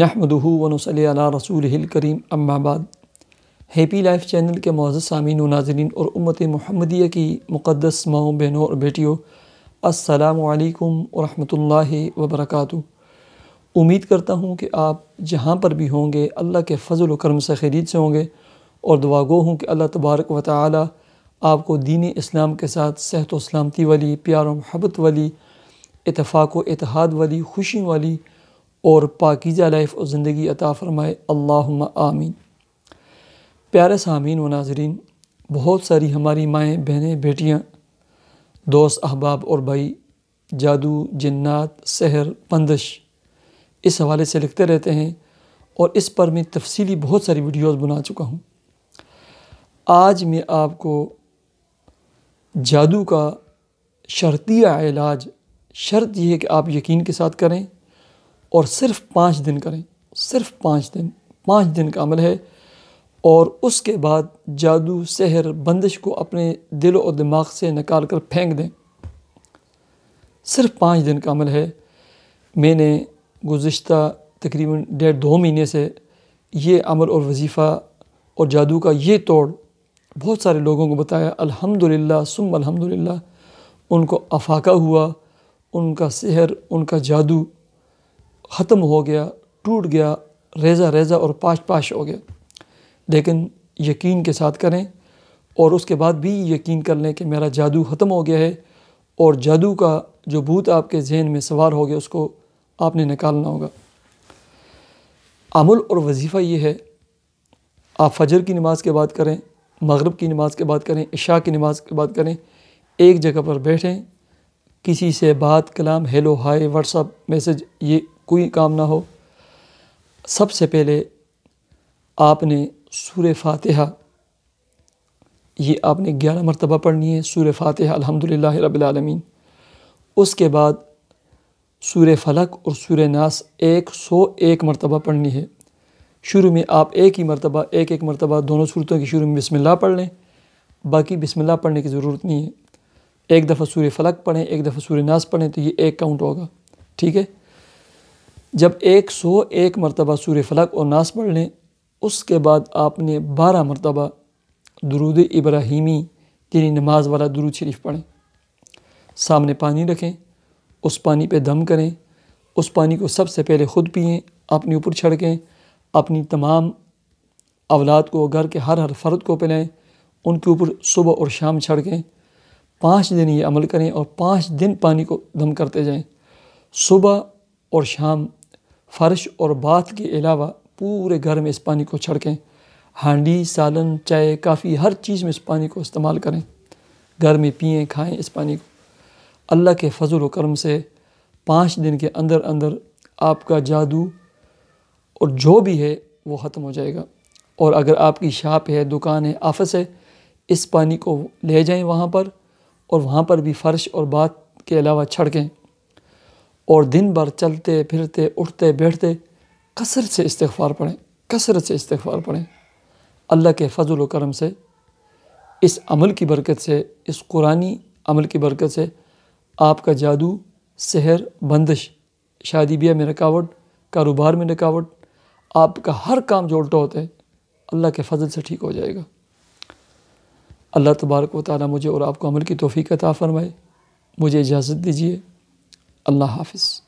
नहमदहू वनसल रसूल करीम अम्माबाद हैप्पी लाइफ चैनल के मौजूद सामीन व नाजरीन और उम्मत महमदिया की मुक़दस माओ बहनों और बेटियों असलकम वरम वबरक उम्मीद करता हूँ कि आप जहाँ पर भी होंगे अल्लाह के फ़जल करम से खरीद से होंगे और दुआगो हूँ कि अल्लाह तबारक व ताली आपको दीन इस्लाम के साथ सेहत व सलामती वाली प्यार व महबत वाली इतफ़ाक़ व इतिहाद वाली खुशी वाली और पाकिज़ा लाइफ और ज़िंदगी अता फ़रमाए अल्लाह आमीन प्यारे सामीन व नाजरीन बहुत सारी हमारी माएँ बहनें बेटियाँ दोस्त अहबाब और भाई जादू जन्नात सहर बंदश इस हवाले से लिखते रहते हैं और इस पर मैं तफसली बहुत सारी वीडियोज़ बना चुका हूँ आज मैं आपको जादू का शर्तिया इलाज शर्त यह है कि आप यकीन के साथ करें और सिर्फ पाँच दिन करें सिर्फ पाँच दिन पाँच दिन का अमल है और उसके बाद जादू सहर बंदिश को अपने दिल और दिमाग से निकाल कर फेंक दें सिर्फ पाँच दिन का अमल है मैंने गुज्त तकरीबन डेढ़ दो महीने से ये अमल और वजीफ़ा और जादू का ये तोड़ बहुत सारे लोगों को बताया अल्हम्दुलिल्लाह सुम अल्हम्दुलिल्लाह उनको अफाका हुआ उनका सहर उनका जादू ख़त्म हो गया टूट गया रेजा रेजा और पाश पाश हो गया लेकिन यकीन के साथ करें और उसके बाद भी यकीन कर लें कि मेरा जादू ख़त्म हो गया है और जादू का जो भूत आपके जहन में सवार हो गया उसको आपने निकालना होगा अमल और वजीफ़ा ये है आप फजर की नमाज़ के बाद करें मगरब की नमाज़ के बाद करें इशा की नमाज़ के बाद करें एक जगह पर बैठें किसी से बात कलाम हेलो हाय व्हाट्सअप मैसेज ये कोई काम ना हो सबसे पहले आपने सूर फातहा ये आपने ग्यारह मरतबा पढ़नी है सूर फातहा अल्हम्दुलिल्लाह रबालमीन उसके बाद सूर फलक और सूर नास एक सौ एक मरतबा पढ़नी है शुरू में आप एक ही मरतबा एक एक मरतबा दोनों सूरतों की शुरू में बिसमिल्ला पढ़ लें बाकी बिसमिल्ला पढ़ने की ज़रूरत नहीं है एक दफ़ा सूर फलक पढ़ें एक दफ़ा सूर नास पढ़ें तो ये एक काउंट होगा ठीक है जब एक सौ एक मरतबा सूर फलक और नास पढ़ लें उसके बाद आपने बारह मरतबा दरूद इब्राहिमी यानी नमाज वाला दरूद शरीफ पढ़ें सामने पानी रखें उस पानी पे दम करें उस पानी को सबसे पहले ख़ुद पिएँ अपने ऊपर छिड़कें अपनी तमाम अवलाद को घर के हर हर फर्द को पिलाएँ उनके ऊपर सुबह और शाम छिड़कें पाँच दिन ये अमल करें और पाँच दिन पानी को दम करते जाएं सुबह और शाम फर्श और बाथ के अलावा पूरे घर में इस पानी को छिड़कें हांडी सालन चाय काफ़ी हर चीज़ में इस पानी को इस्तेमाल करें घर में पिए खाएँ इस पानी को अल्लाह के फजल करम से पाँच दिन के अंदर अंदर आपका जादू और जो भी है वो ख़त्म हो जाएगा और अगर आपकी शॉप है दुकान है आफिस है इस पानी को ले जाएं वहाँ पर और वहाँ पर भी फ़र्श और बात के अलावा छड़कें और दिन भर चलते फिरते उठते बैठते कसरत से इस्तफार पढ़ें कसरत से इस्तफार पढ़ें अल्लाह के फजल करम से इस अमल की बरकत से इस कुरानी अमल की बरकत से आपका जादू शहर बंदिश शादी ब्याह में रुकावट कारोबार में रुकावट आपका हर काम जो उल्टा होता है अल्लाह के फजल से ठीक हो जाएगा अल्लाह तबारक वाली मुझे और आपको अमल की तोफ़ी का ताफ़रमाए फरमाए मुझे इजाज़त दीजिए Allah Hafiz.